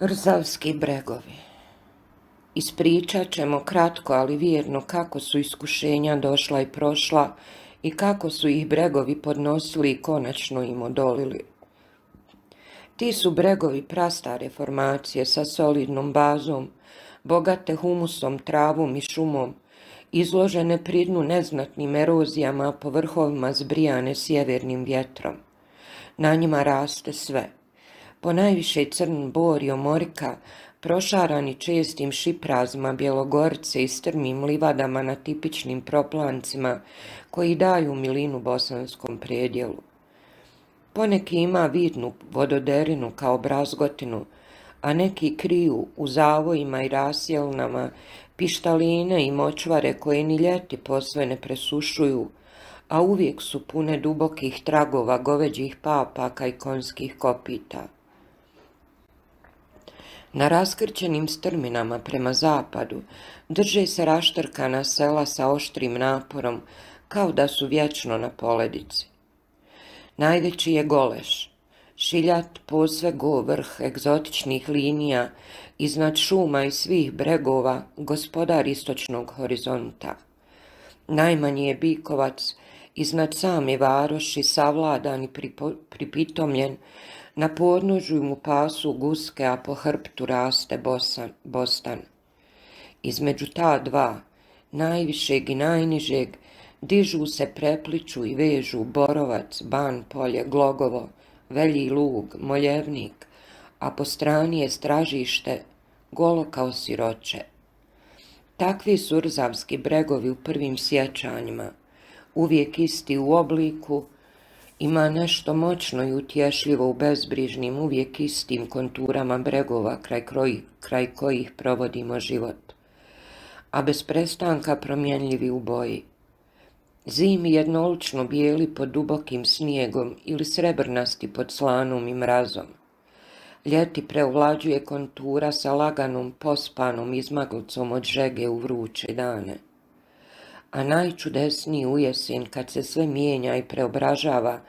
Rzavski bregovi Ispričat ćemo kratko, ali vjerno, kako su iskušenja došla i prošla i kako su ih bregovi podnosili i konačno im odolili. Ti su bregovi prasta reformacije sa solidnom bazom, bogate humusom, travom i šumom, izložene pridnu neznatnim erozijama, po vrhovima zbrijane sjevernim vjetrom. Na njima raste sve – ponajviše crn bor i omorika, prošarani čestim šiprazima bjelogorce i strmim livadama na tipičnim proplancima koji daju milinu bosanskom predjelu. Poneki ima vidnu vododerinu kao brazgotinu, a neki kriju u zavojima i rasjelnama pištaline i močvare koje ni ljeti posve ne presušuju, a uvijek su pune dubokih tragova goveđih papaka i konskih kopita. Na raskrčenim strminama prema zapadu drže se raštrkana sela sa oštrim naporom kao da su vječno na poledici. Najveći je goleš, šiljat posve go vrh egzotičnih linija iznad šuma i svih bregova gospodar istočnog horizonta. Najmanji je bikovac, iznad same varoši savladan i pripitomljen, na podnožju mu pasu guske, a po hrbtu raste bostan. Između ta dva, najvišeg i najnižeg, dižu se, prepliču i vežu borovac, ban, polje, glogovo, velji lug, moljevnik, a po strani je stražište, golo kao siroče. Takvi surzavski bregovi u prvim sjećanjima, uvijek isti u obliku, ima nešto moćno i utješljivo u bezbrižnim, uvijek istim konturama bregova kraj, kraj kojih provodimo život, a bez prestanka promjenljivi u boji. Zimi jednolično bijeli pod dubokim snijegom ili srebrnasti pod slanom i mrazom. Ljeti preovlađuje kontura sa laganom, pospanom izmaglicom od žege u vruće dane a najčudesniji ujesin kad se sve mijenja i preobražava,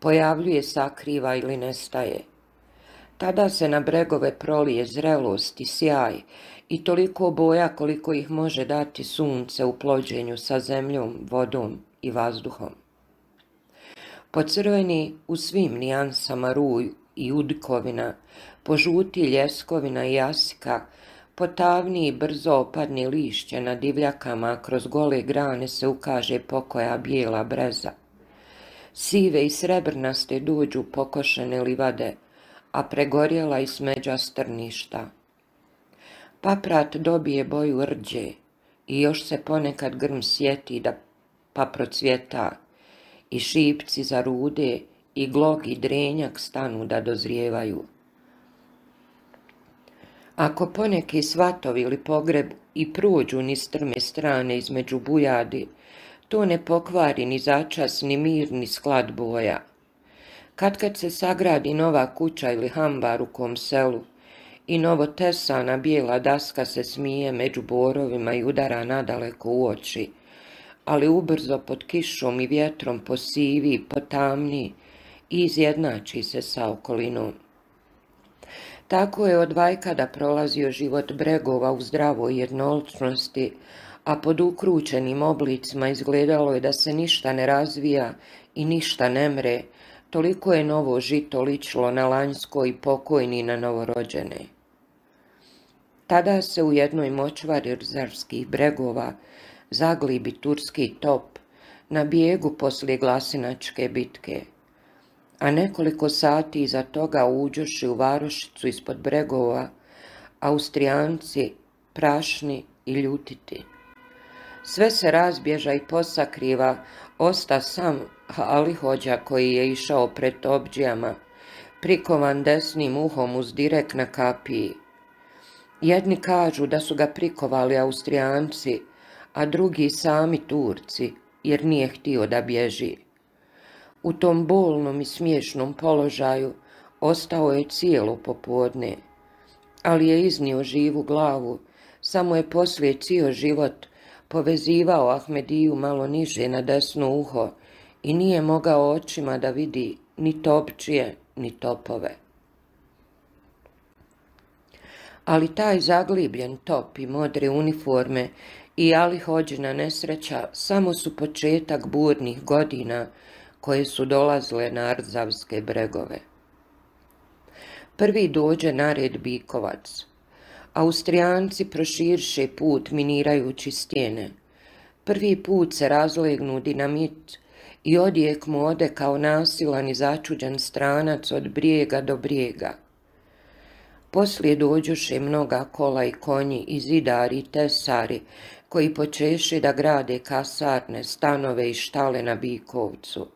pojavljuje, sakriva ili nestaje. Tada se na bregove prolije zrelost i sjaj i toliko boja koliko ih može dati sunce u plođenju sa zemljom, vodom i vazduhom. Pocrveni u svim nijansama ruj i udkovina, požuti ljeskovina i jasika, i brzo opadni lišće na divljakama kroz gole grane se ukaže pokoja bijela breza. Sive i srebrnaste dođu pokošene livade, a pregorjela i smeđa strništa. Paprat dobije boju rđe i još se ponekad grm sjeti da pa procvjeta i šipci zarude i glog i drenjak stanu da dozrijevaju. Ako poneki svatovi ili pogreb i prođu ni strme strane između bujadi, to ne pokvari ni začas, ni mir, ni sklad boja. Kad kad se sagradi nova kuća ili hambar u kom selu, i novo tesana bijela daska se smije među borovima i udara nadaleko u oči, ali ubrzo pod kišom i vjetrom posivi, potamni i izjednači se sa okolinom. Tako je od vajkada prolazio život bregova u zdravoj jednoličnosti, a pod ukručenim oblicima izgledalo je da se ništa ne razvija i ništa ne mre, toliko je novo žito ličilo na lanjsko i pokojni na novorođene. Tada se u jednoj močvari rzarskih bregova zaglibi turski top na bijegu poslije glasinačke bitke – a nekoliko sati iza toga uđuši u varošicu ispod bregova, Austrijanci prašni i ljutiti. Sve se razbježa i posakriva, osta sam ali hođa koji je išao pred obđijama, prikovan desnim uhom uz direk na kapiji. Jedni kažu da su ga prikovali Austrijanci, a drugi sami Turci, jer nije htio da bježi. U tom bolnom i smiješnom položaju ostao je cijelo popodne, ali je iznio živu glavu, samo je poslije cijel život povezivao Ahmediju malo niže na desno uho i nije mogao očima da vidi ni topčije, ni topove. Ali taj zaglibljen top i modre uniforme i Ali Hođina nesreća samo su početak burnih godina – koje su dolazile na Arzavske bregove. Prvi dođe na red Bikovac. Austrijanci proširše put minirajući stjene. Prvi put se razlegnu dinamit i odijek mu ode kao nasilan i začuđen stranac od brijega do brijega. Poslije dođuše mnoga kola i konji i zidari i tesari, koji počeše da grade kasarne, stanove i štale na Bikovcu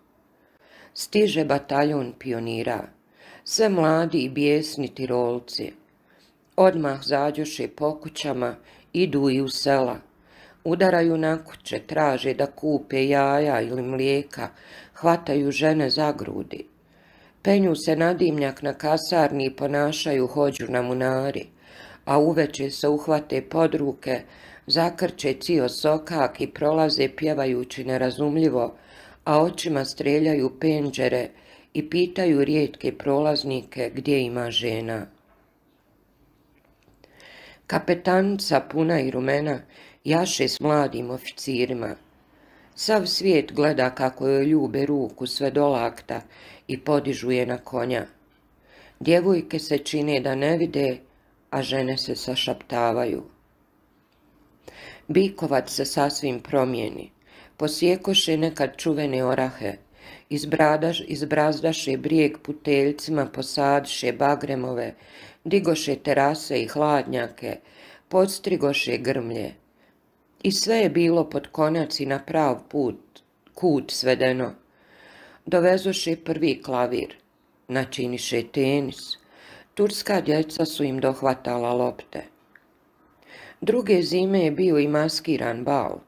stiže bataljon pionira, sve mladi i bijesni tirolci. Odmah zađoše po kućama, idu i u sela. Udaraju na kuće, traže da kupe jaja ili mlijeka, hvataju žene za grudi. Penju se dimnjak na kasarni i ponašaju hođu na munari, a uveče se uhvate pod ruke, zakrče cio sokak i prolaze pjevajući nerazumljivo, a očima streljaju penđere i pitaju rijetke prolaznike gdje ima žena. Kapetanca puna i rumena jaše s mladim oficirima. Sav svijet gleda kako joj ljube ruku sve do lakta i podižu je na konja. Djevojke se čine da ne vide, a žene se sašaptavaju. Bikovac se sasvim promijeni. Posjekoše nekad čuvene orahe, izbrazdaše brijeg puteljcima, posadše bagremove, digoše terase i hladnjake, podstrigoše grmlje. I sve je bilo pod konac i na prav put, kut svedeno. Dovezoše prvi klavir, načiniše tenis. Turska djeca su im dohvatala lopte. Druge zime je bio i maskiran bal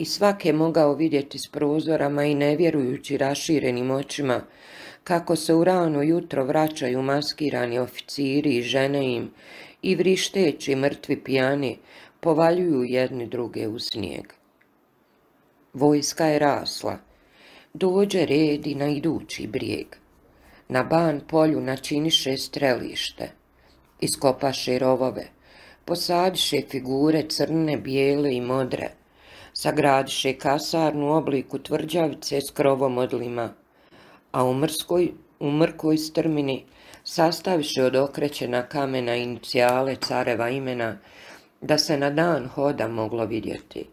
i svak je mogao vidjeti s prozorama i nevjerujući raširenim očima kako se u rano jutro vraćaju maskirani oficiri i žene im i vrišteći mrtvi pijani povaljuju jedni druge u snijeg. Vojska je rasla. Dođe red i na idući brijeg. Na ban polju načiniše strelište. Iskopaše rovove. Posadiše figure crne, bijele i modre sagradiše kasarnu u obliku tvrđavice s krovom od lima, a u, mrskoj, u mrkoj strmini sastaviše od okrećena kamena inicijale careva imena, da se na dan hoda moglo vidjeti.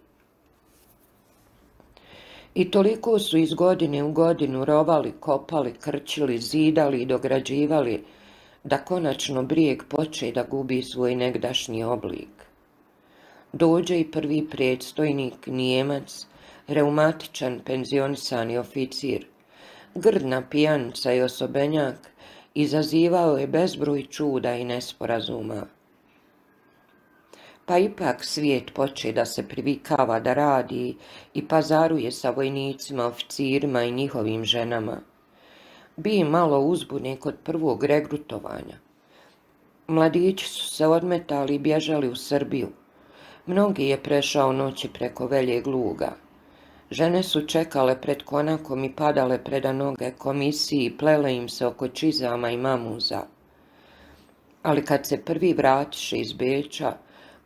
I toliko su iz godine u godinu rovali, kopali, krčili, zidali i dograđivali, da konačno brijeg poče da gubi svoj negdašnji oblik dođe i prvi predstojnik, nijemac, reumatičan penzionisani oficir. Grdna pijanca i osobenjak izazivao je bezbroj čuda i nesporazuma. Pa ipak svijet poče da se privikava da radi i pazaruje sa vojnicima, oficirima i njihovim ženama. Bi malo uzbune kod prvog regrutovanja. Mladići su se odmetali i bježali u Srbiju. Mnogi je prešao noći preko veljeg luga. Žene su čekale pred konakom i padale preda noge komisiji i plele im se oko čizama i mamuza. Ali kad se prvi vratiše iz Beča,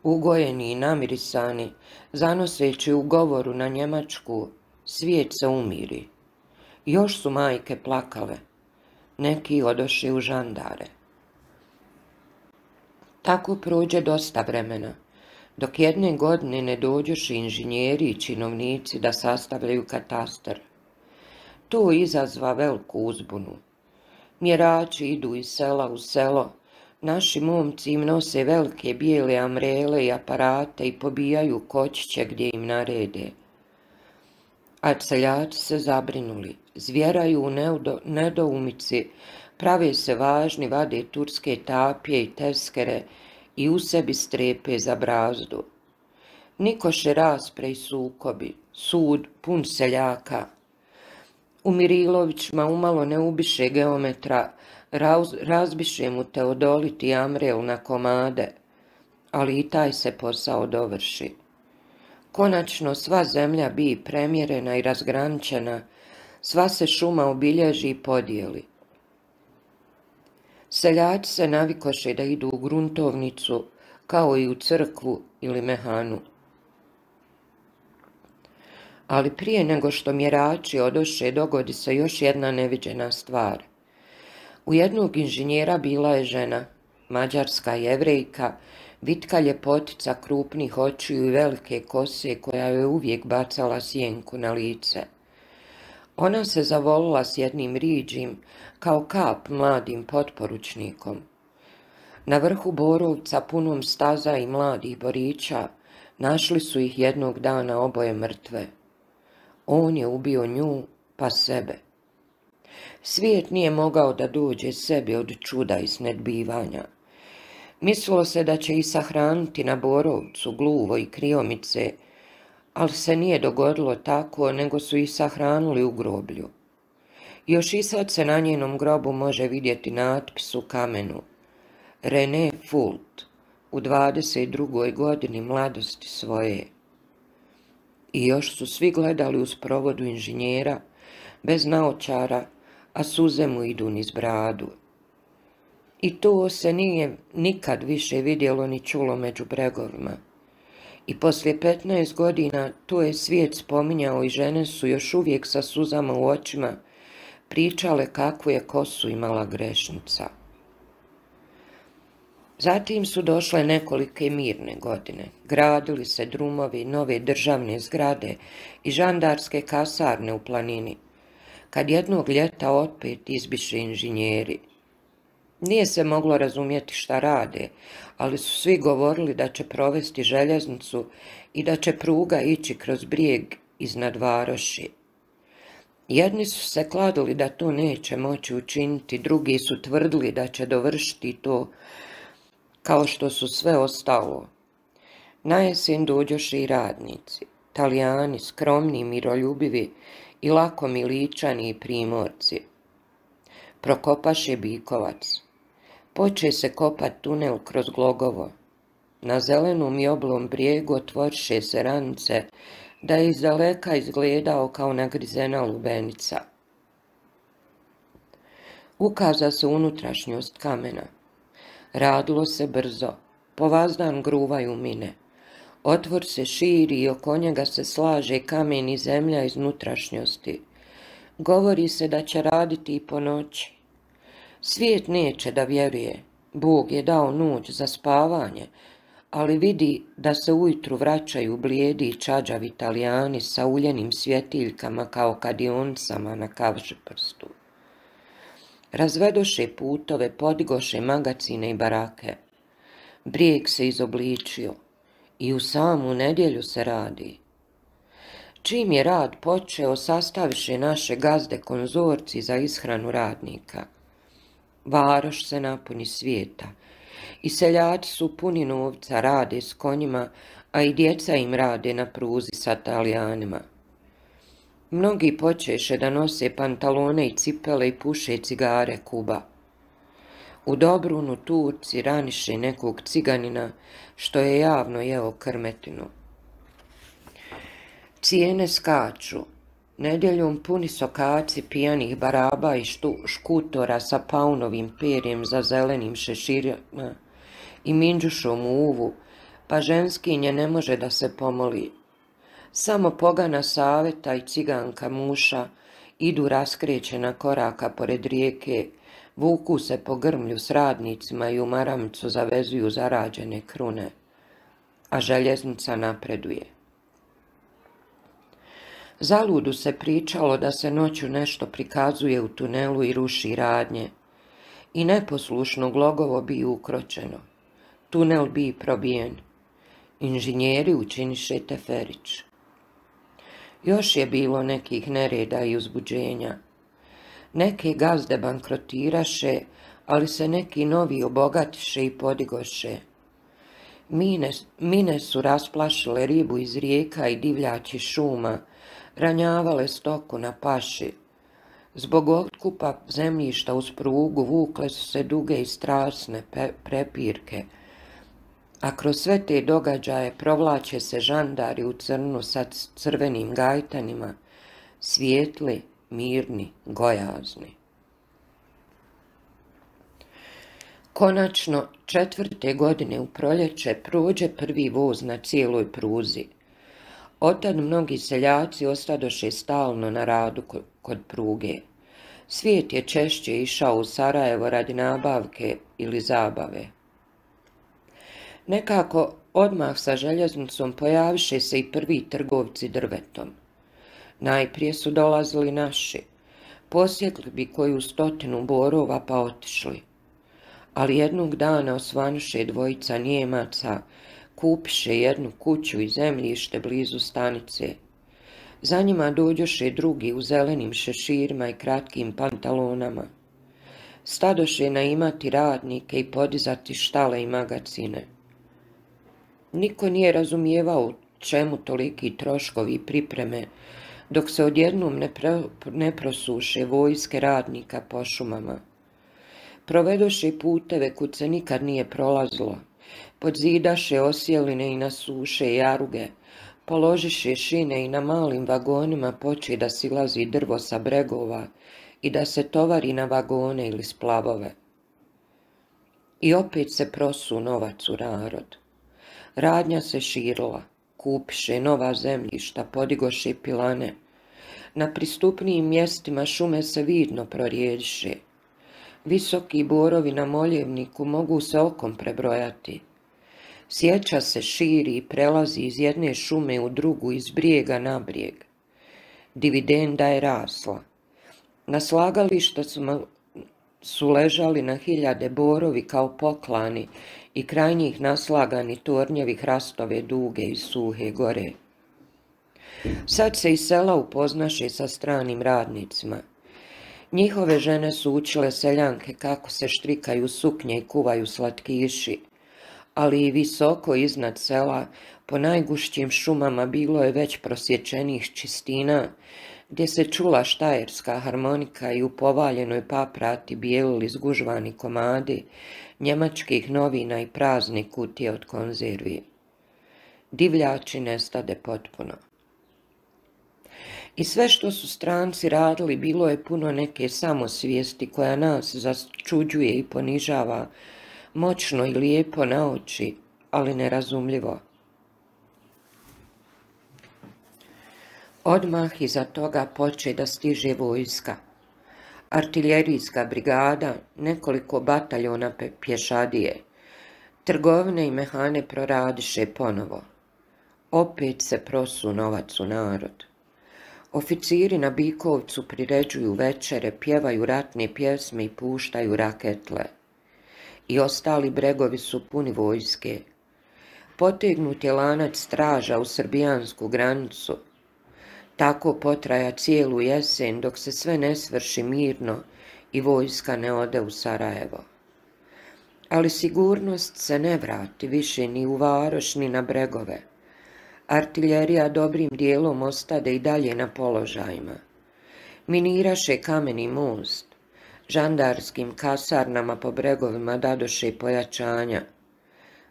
ugojeni i namirisani, zanoseći u govoru na Njemačku, svijet se umiri. Još su majke plakale, neki odoši u žandare. Tako prođe dosta vremena dok jedne godine ne dođoši inženjeri i činovnici da sastavljaju katastar. To izazva veliku uzbunu. Mjerači idu iz sela u selo, naši momci im nose velike bijele amrele i aparate i pobijaju koćiće gdje im narede. A celjaci se zabrinuli, zvjeraju u nedoumici, prave se važni, vade turske tapije i teskere, i u sebi strepe za brazdu. Nikoše raspre i sukobi, sud pun seljaka. U Mirilovićima umalo ne ubiše geometra, razbiše mu te odoliti Amrel na komade, ali i taj se posao dovrši. Konačno sva zemlja bi premjerena i razgraničena, sva se šuma obilježi i podijeli. Seljaci se navikoše da idu u gruntovnicu, kao i u crkvu ili mehanu. Ali prije nego što mjerači odoše, dogodi se još jedna neviđena stvar. U jednog inženjera bila je žena, mađarska jevrejka, vitka ljepotica krupnih očiju i velike kose koja je uvijek bacala sjenku na lice. Ona se zavolila s jednim riđim, kao kap mladim potporučnikom. Na vrhu borovca punom staza i mladih borića našli su ih jednog dana oboje mrtve. On je ubio nju, pa sebe. Svijet nije mogao da dođe sebi od čuda i snedbivanja. Mislilo se da će i sahraniti na borovcu gluvo i kriomice, ali se nije dogodilo tako, nego su ih sahranili u groblju. Još i sad se na njenom grobu može vidjeti natpis u kamenu. René Fult, u 22. godini mladosti svoje. I još su svi gledali uz provodu inženjera, bez naočara, a suze mu idu niz bradu. I to se nije nikad više vidjelo ni čulo među bregovima. I poslije 15 godina tu je svijet spominjao i žene su još uvijek sa suzama u očima pričale kakvu je kosu imala grešnica. Zatim su došle nekolike mirne godine. Gradili se drumovi, nove državne zgrade i žandarske kasarne u planini. Kad jednog ljeta opet izbiše inženjeri – nije se moglo razumjeti šta rade, ali su svi govorili da će provesti željeznicu i da će pruga ići kroz brijeg iznad varoši. Jedni su se kladili da to neće moći učiniti, drugi su tvrdili da će dovršiti to kao što su sve ostalo. Na jesen dođoši i radnici, talijani, skromni, miroljubivi i lako miličani i primorci. Prokopaše Bikovac. Poče se kopat tunel kroz glogovo. Na zelenom i oblom brijegu otvorše se rance, da je iz daleka izgledao kao nagrizena lubenica. Ukaza se unutrašnjost kamena. Radilo se brzo, povazdan gruvaju mine. Otvor se širi i oko njega se slaže kamen i zemlja iz unutrašnjosti. Govori se da će raditi i po noći. Svijet neće da vjeruje. Bog je dao noć za spavanje, ali vidi da se ujutru vraćaju blijedi i čađavi italijani sa uljenim svjetiljkama kao kadioncama na kavži prstu. Razvedoše putove, podigoše magacine i barake. Brijeg se izobličio i u samu nedjelju se radi. Čim je rad počeo, sastaviše naše gazde konzorci za ishranu radnika – varoš se napuni svijeta. I seljaci su puni novca, rade s konjima, a i djeca im rade na pruzi sa talijanima. Mnogi počeše da nose pantalone i cipele i puše cigare kuba. U Dobrunu Turci raniše nekog ciganina, što je javno jeo krmetinu. Cijene skaču, Nedjeljom puni sokaci pijanih baraba i štu, škutora sa paunovim perjem za zelenim šeširima i minđušom u uvu, pa ženskinje ne može da se pomoli. Samo pogana saveta i ciganka muša idu raskrećena koraka pored rijeke, vuku se po grmlju s radnicima i u maramcu zavezuju zarađene krune, a željeznica napreduje. Zaludu se pričalo da se noću nešto prikazuje u tunelu i ruši radnje. I neposlušno glogovo bi ukročeno. Tunel bi probijen. Inženjeri učiniše teferić. Još je bilo nekih nereda i uzbuđenja. Neke gazde bankrotiraše, ali se neki novi obogatiše i podigoše. Mine, mine su rasplašile ribu iz rijeka i divljači šuma, ranjavale stoku na paši. Zbog otkupa zemljišta uz prugu vukle su se duge i strasne prepirke, a kroz sve te događaje provlače se žandari u crnu sa crvenim gajtanima, svijetli, mirni, gojazni. Konačno, četvrte godine u proljeće prođe prvi voz na cijeloj pruzi – Otad mnogi seljaci ostadoše stalno na radu kod pruge. Svijet je češće išao u Sarajevo radi nabavke ili zabave. Nekako odmah sa željeznicom pojaviše se i prvi trgovci drvetom. Najprije su dolazili naši. Posjetli bi koju stotinu borova pa otišli. Ali jednog dana osvanuše dvojica nijemaca kupiše jednu kuću i zemljište blizu stanice. Za njima dođoše drugi u zelenim šeširima i kratkim pantalonama. Stadoše na imati radnike i podizati štale i magacine. Niko nije razumijevao čemu toliki troškovi i pripreme, dok se odjednom ne, ne prosuše vojske radnika po šumama. Provedoše puteve kud se nikad nije prolazilo, Podzidaše osjeline i na suše jaruge, položiše šine i na malim vagonima poče da silazi drvo sa bregova i da se tovari na vagone ili splavove. I opet se prosu novac u narod. Radnja se širila, kupiše nova zemljišta, podigoše pilane. Na pristupnijim mjestima šume se vidno prorijediše. Visoki borovi na moljevniku mogu se okom prebrojati. Sjeća se širi i prelazi iz jedne šume u drugu, iz brijega na brijeg. Dividenda je rasla. Na slagališta su, su ležali na hiljade borovi kao poklani i krajnjih naslagani tornjevi hrastove duge i suhe gore. Sad se i sela upoznaše sa stranim radnicima. Njihove žene su učile seljanke kako se štrikaju suknje i kuvaju slatkiši, ali i visoko iznad sela, po najgušćim šumama bilo je već prosječenih čistina, gdje se čula štajerska harmonika i u povaljenoj paprati bijelili zgužvani komadi njemačkih novina i prazni kutije od konzervi. Divljači nestade potpuno. I sve što su stranci radili bilo je puno neke samosvijesti koja nas začuđuje i ponižava, moćno i lijepo na oči, ali nerazumljivo. Odmah iza toga poče da stiže vojska. Artiljerijska brigada, nekoliko bataljona pješadije. Trgovine i mehane proradiše ponovo. Opet se prosu novac u narod. Oficiri na Bikovcu priređuju večere, pjevaju ratne pjesme i puštaju raketle i ostali bregovi su puni vojske. Potegnut je lanac straža u srbijansku granicu. Tako potraja cijelu jesen dok se sve ne svrši mirno i vojska ne ode u Sarajevo. Ali sigurnost se ne vrati više ni u varoš ni na bregove. Artiljerija dobrim dijelom ostade i dalje na položajima. Miniraše kameni most, žandarskim kasarnama po bregovima dadoše i pojačanja.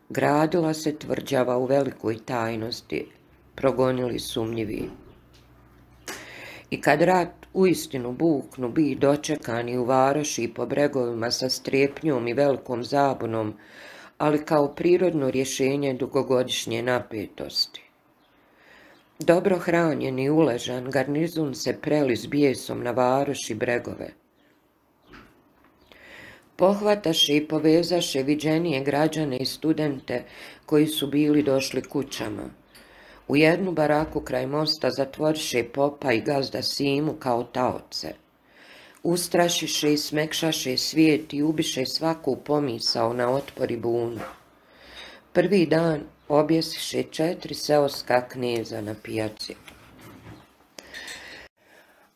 Gradila se tvrđava u velikoj tajnosti, progonili sumnjivi. I kad rat uistinu buknu bi dočekani u varoši i po bregovima sa strepnjom i velikom zabunom, ali kao prirodno rješenje dugogodišnje napetosti. Dobro hranjen i uležan, garnizun se preli s bijesom na varoš i bregove pohvataše i povezaše viđenije građane i studente koji su bili došli kućama. U jednu baraku kraj mosta zatvorše popa i gazda Simu kao taoce. Ustrašiše i smekšaše svijet i ubiše svaku pomisao na otpori bunu. Prvi dan objesiše četiri seoska knjeza na pijaci.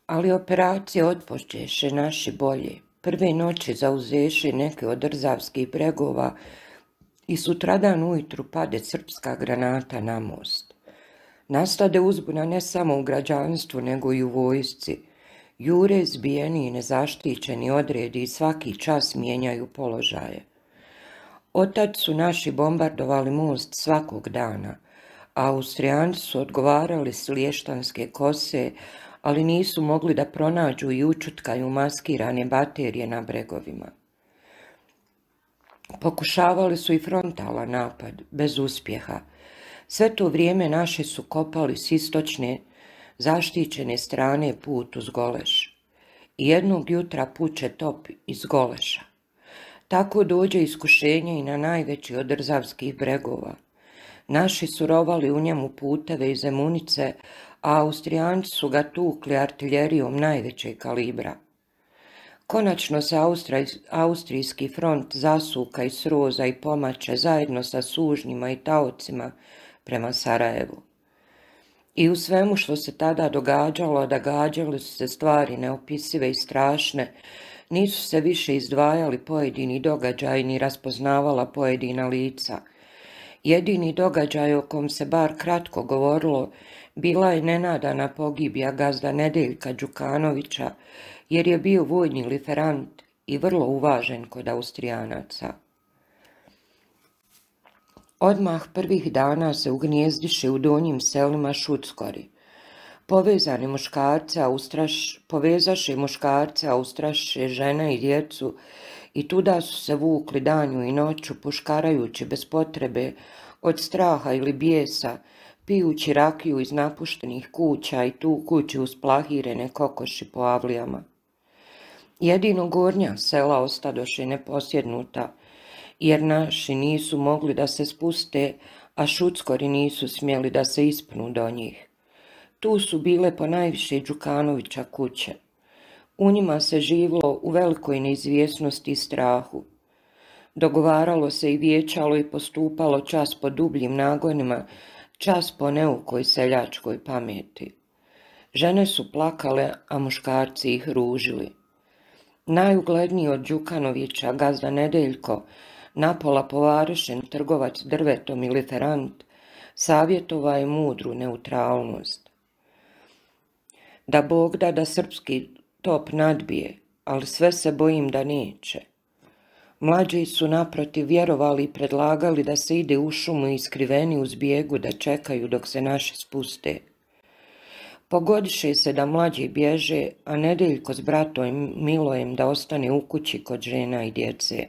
Ali operacije otpočeše naši bolje prve noći zauzeši neke od drzavskih pregova i sutradan ujutru pade srpska granata na most. Nastade uzbuna ne samo u građanstvu, nego i u vojsci. Jure zbijeni i nezaštićeni odredi i svaki čas mijenjaju položaje. Otad su naši bombardovali most svakog dana. a Austrijanci su odgovarali s liještanske kose, ali nisu mogli da pronađu i učutkaju maskirane baterije na bregovima. Pokušavali su i frontala napad, bez uspjeha. Sve to vrijeme naše su kopali s istočne, zaštićene strane put uz Goleš. I jednog jutra puče top iz Goleša. Tako dođe iskušenje i na najveći od drzavskih bregova. Naši su rovali u njemu puteve i zemunice, Austrijanci su ga tukli artiljerijom najvećeg kalibra. Konačno se austrijski front zasuka i sroza i pomače zajedno sa sužnjima i taocima prema Sarajevu. I u svemu što se tada događalo, događale su se stvari neopisive i strašne, nisu se više izdvajali pojedini događaj ni raspoznavala pojedina lica. Jedini događaj o kom se bar kratko govorilo bila je nenadana pogibija gazda Nedeljka Đukanovića, jer je bio vojni liferant i vrlo uvažen kod Austrijanaca. Odmah prvih dana se ugnjezdiše u donjim selima Šuckori. Povezani muškarce austraš, povezaše muškarca, ustraše žena i djecu i tuda su se vukli danju i noću puškarajući bez potrebe od straha ili bijesa pijući rakiju iz napuštenih kuća i tu kući uz plahirene kokoši po avlijama. Jedino gornja sela ostadoše neposjednuta, jer naši nisu mogli da se spuste, a šuckori nisu smjeli da se ispnu do njih. Tu su bile najviše Đukanovića kuće. U njima se živlo u velikoj neizvjesnosti i strahu. Dogovaralo se i vječalo i postupalo čas po dubljim nagonima čas po neukoj seljačkoj pameti. Žene su plakale, a muškarci ih ružili. Najugledniji od Đukanovića, gazda Nedeljko, napola povarešen trgovac drvetom i literant, savjetova je mudru neutralnost. Da Bog da da srpski top nadbije, ali sve se bojim da neće. Mlađi su naprotiv vjerovali i predlagali da se ide u šumu i skriveni uz bijegu da čekaju dok se naši spuste. Pogodiše se da mlađi bježe, a Nedeljko s bratom Milojem da ostane u kući kod žena i djece.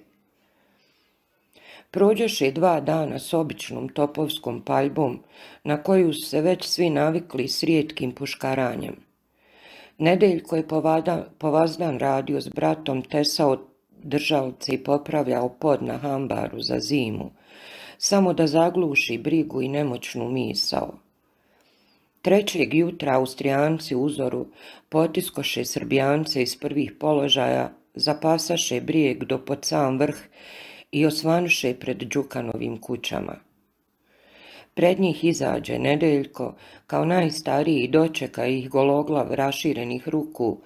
Prođoše dva dana s običnom topovskom paljbom, na koju se već svi navikli s rijetkim puškaranjem. Nedeljko je povazdan radio s bratom tesao držalce i popravljao pod na hambaru za zimu, samo da zagluši brigu i nemoćnu misao. Trećeg jutra Austrijanci uzoru potiskoše Srbijance iz prvih položaja, zapasaše brijeg do pod sam vrh i osvanuše pred Đukanovim kućama. Pred njih izađe Nedeljko, kao najstariji dočeka ih gologlav raširenih ruku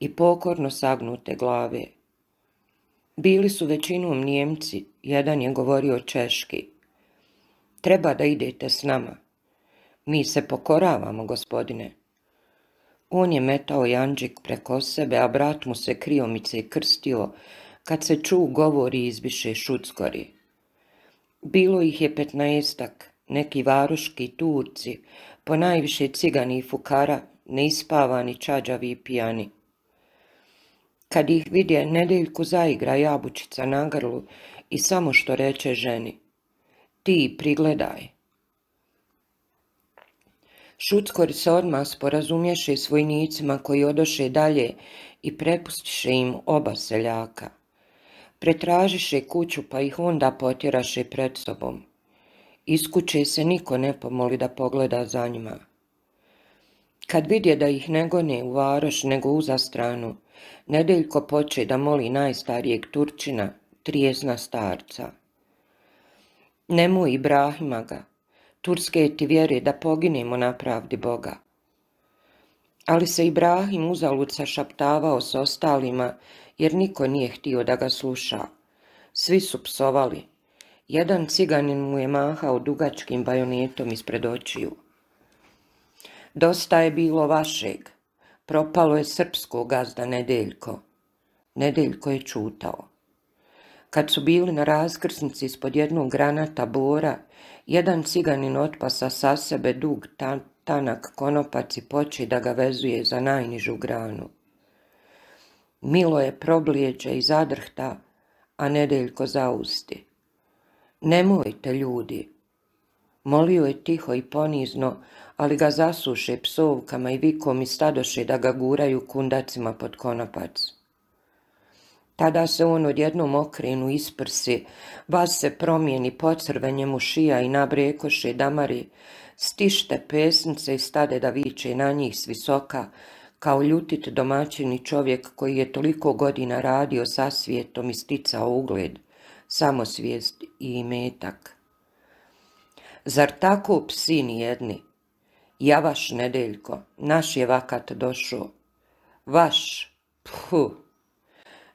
i pokorno sagnute glave. Bili su većinom Nijemci, jedan je govorio češki. Treba da idete s nama. Mi se pokoravamo, gospodine. On je metao Janđik preko sebe, a brat mu se kriomice i krstio, kad se ču govori izbiše šuckori. Bilo ih je petnaestak, neki varuški Turci, po najviše cigani i fukara, neispavani čađavi i pijani. Kad ih vidje, nedeljku zaigra jabučica na grlu i samo što reče ženi. Ti prigledaj. Šuckor se odmah sporazumješe s vojnicima koji odoše dalje i prepustiše im oba seljaka. Pretražiše kuću pa ih onda potjeraše pred sobom. Iz kuće se niko ne pomoli da pogleda za njima. Kad vidje da ih ne gone u varoš nego uza stranu, Nedeljko poče da moli najstarijeg Turčina, trijezna starca. Nemu Ibrahima ga, Turske ti vjere da poginemo na pravdi Boga. Ali se Ibrahim uzalud šaptavao s ostalima, jer niko nije htio da ga sluša. Svi su psovali. Jedan ciganin mu je mahao dugačkim bajonetom ispred očiju. Dosta je bilo vašeg, propalo je srpsko gazda Nedeljko. Nedeljko je čutao. Kad su bili na raskrsnici ispod jednog granata bora, jedan ciganin otpasa sa sebe dug tanak konopac i poče da ga vezuje za najnižu granu. Milo je problijeđe i zadrhta, a Nedeljko zausti. Nemojte, ljudi! Molio je tiho i ponizno, ali ga zasuše psovkama i vikom i stadoše da ga guraju kundacima pod konopac. Tada se on odjednom okrenu isprsi, vas se promijeni pocrvenjem u šija i nabrekoše damari, stište pesnice i stade da viče na njih s visoka, kao ljutit domaćini čovjek koji je toliko godina radio sa svijetom i sticao ugled, samosvijest i imetak. Zar tako psi nijedni? Ja vaš, nedeljko, naš je vakat došao. Vaš, phu,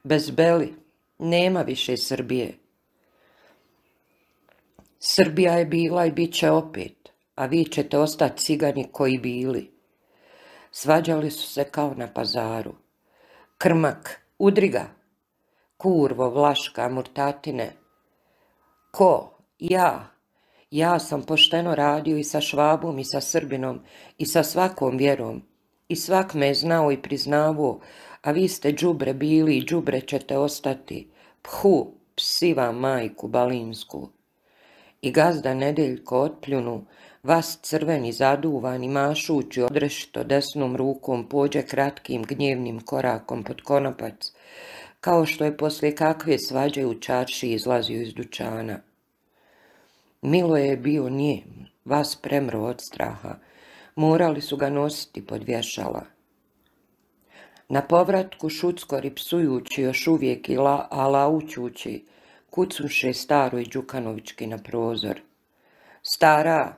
bez beli, nema više Srbije. Srbija je bila i bit će opet, a vi ćete ostati cigani koji bili. Svađali su se kao na pazaru. Krmak, udriga, kurvo, vlaška, murtatine. Ko, ja, ja sam pošteno radio i sa Švabom i sa Srbinom i sa svakom vjerom. I svak me je znao i priznavao, a vi ste džubre bili i džubre ćete ostati. Phu, psiva majku balinsku. I gazda nedeljko otpljunu, vas crveni zaduvani mašući odrešito desnom rukom pođe kratkim gnjevnim korakom pod konopac, kao što je poslije kakve svađe u čarši izlazio iz dućana. Milo je bio njem, vas premro od straha. Morali su ga nositi pod vješala. Na povratku šuckori psujući još uvijek i laučući, a laućući, kucuše staroj Đukanovički na prozor. Stara,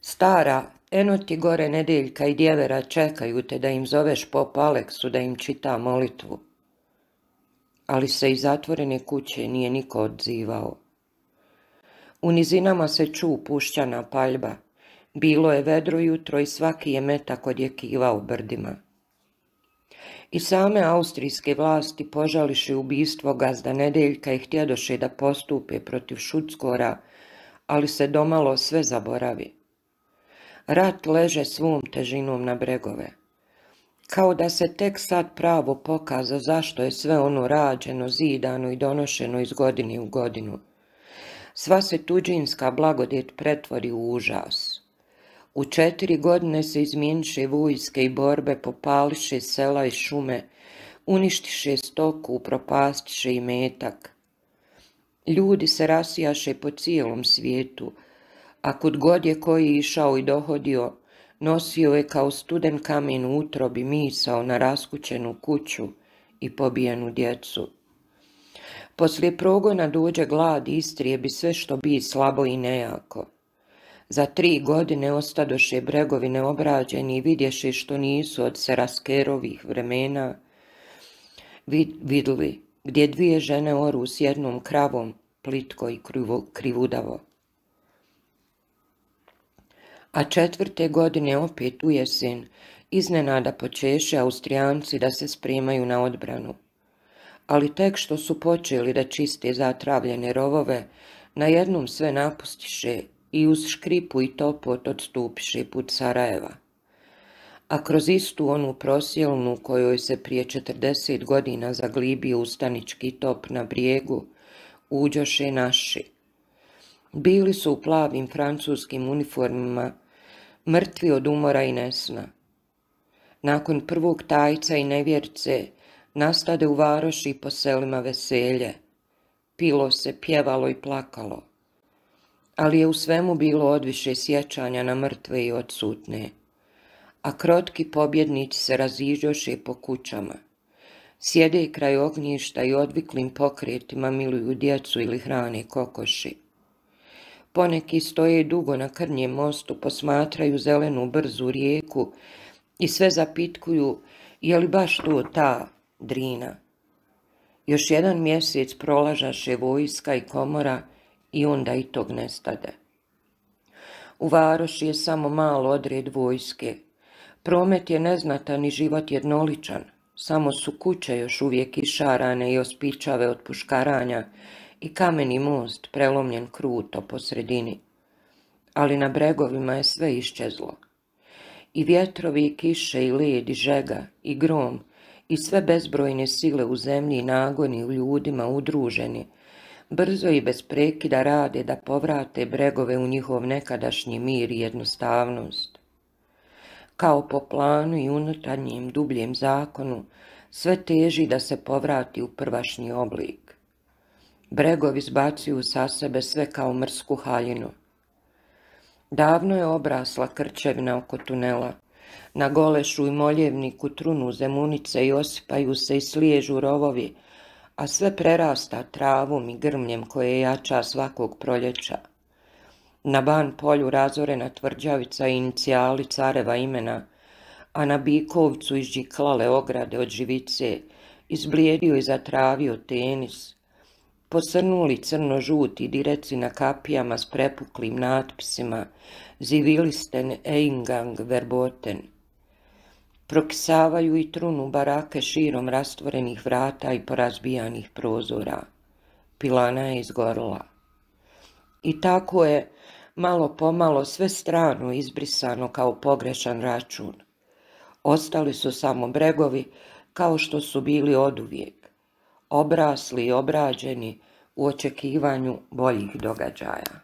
stara, eno ti gore nedeljka i djevera čekaju te da im zoveš pop Aleksu da im čita molitvu. Ali se iz zatvorene kuće nije niko odzivao. U nizinama se ču pušćana paljba. Bilo je vedro jutro i svaki je metak u brdima. I same austrijske vlasti požališe ubistvo gazda Nedeljka i htjedoše da postupe protiv Šuckora, ali se domalo sve zaboravi. Rat leže svom težinom na bregove. Kao da se tek sad pravo pokaza zašto je sve ono rađeno, zidano i donošeno iz godine u godinu sva se tuđinska blagodjet pretvori u užas. U četiri godine se izmjeniše vojske i borbe, popališe sela i šume, uništiše stoku, propastiše i metak. Ljudi se rasijaše po cijelom svijetu, a kud god je koji išao i dohodio, nosio je kao studen kamen u utrobi misao na raskućenu kuću i pobijenu djecu. Poslije progona dođe glad i bi sve što bi slabo i nejako. Za tri godine ostadoše bregovi neobrađeni i vidješe što nisu od seraskerovih vremena vidli, gdje dvije žene oru s jednom kravom, plitko i krivudavo. A četvrte godine opet u jesen iznenada počeše Austrijanci da se spremaju na odbranu ali tek što su počeli da čisti zatravljene rovove, na jednom sve napustiše i uz škripu i topot odstupiše put Sarajeva. A kroz istu onu prosjelnu kojoj se prije 40 godina zaglibio ustanički top na brijegu, uđoše naši. Bili su u plavim francuskim uniformima, mrtvi od umora i nesna. Nakon prvog tajca i nevjerce, Nastade u varoši i po selima veselje. Pilo se, pjevalo i plakalo. Ali je u svemu bilo odviše sjećanja na mrtve i odsutne. A krotki pobjednici se raziđoše po kućama. Sjede i kraj ognjišta i odviklim pokretima miluju djecu ili hrane kokoši. Poneki stoje dugo na krnjem mostu, posmatraju zelenu brzu rijeku i sve zapitkuju je li baš to ta Drina. Još jedan mjesec prolažaše vojska i komora i onda i tog nestade. U varoši je samo malo odred vojske. Promet je neznatan i život jednoličan. Samo su kuće još uvijek išarane i ospičave od puškaranja i kameni most prelomljen kruto po sredini. Ali na bregovima je sve iščezlo. I vjetrovi, i kiše, i led, i žega, i grom – i sve bezbrojne sile u zemlji i nagoni u ljudima udruženi, brzo i bez prekida rade da povrate bregove u njihov nekadašnji mir i jednostavnost. Kao po planu i unutarnjem dubljem zakonu, sve teži da se povrati u prvašnji oblik. Bregovi zbacuju sa sebe sve kao mrsku haljinu. Davno je obrasla krčevina oko tunela, na Golešu i Moljevniku trunu zemunice i osipaju se i sliježu rovovi, a sve prerasta travom i grmljem koje jača svakog proljeća. Na ban polju razorena tvrđavica i inicijali careva imena, a na Bikovcu izžiklale ograde od živice, izblijedio i zatravio tenis, posrnuli crno-žuti direci na kapijama s prepuklim natpisima Zivilisten Eingang verboten. Proksavaju i trunu barake širom rastvorenih vrata i porazbijanih prozora. Pilana je izgorla. I tako je malo pomalo sve strano izbrisano kao pogrešan račun. Ostali su samo bregovi kao što su bili oduvijek obrasli i obrađeni u očekivanju boljih događaja.